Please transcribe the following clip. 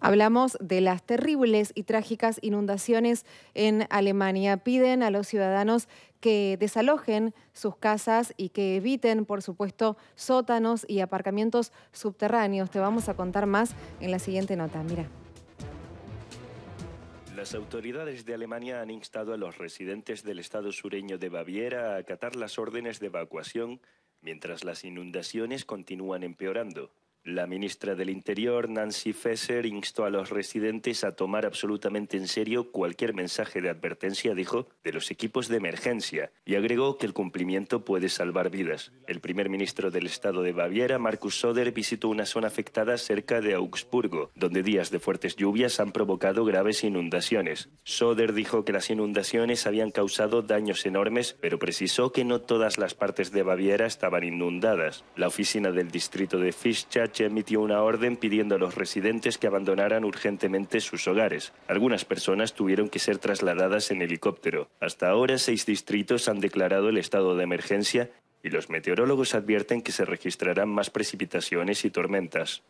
Hablamos de las terribles y trágicas inundaciones en Alemania. Piden a los ciudadanos que desalojen sus casas y que eviten, por supuesto, sótanos y aparcamientos subterráneos. Te vamos a contar más en la siguiente nota. Mira. Las autoridades de Alemania han instado a los residentes del estado sureño de Baviera a acatar las órdenes de evacuación mientras las inundaciones continúan empeorando. La ministra del Interior, Nancy Fesser, instó a los residentes a tomar absolutamente en serio cualquier mensaje de advertencia, dijo, de los equipos de emergencia, y agregó que el cumplimiento puede salvar vidas. El primer ministro del Estado de Baviera, Markus Söder, visitó una zona afectada cerca de Augsburgo, donde días de fuertes lluvias han provocado graves inundaciones. Söder dijo que las inundaciones habían causado daños enormes, pero precisó que no todas las partes de Baviera estaban inundadas. La oficina del distrito de Fischach se emitió una orden pidiendo a los residentes que abandonaran urgentemente sus hogares. Algunas personas tuvieron que ser trasladadas en helicóptero. Hasta ahora, seis distritos han declarado el estado de emergencia y los meteorólogos advierten que se registrarán más precipitaciones y tormentas.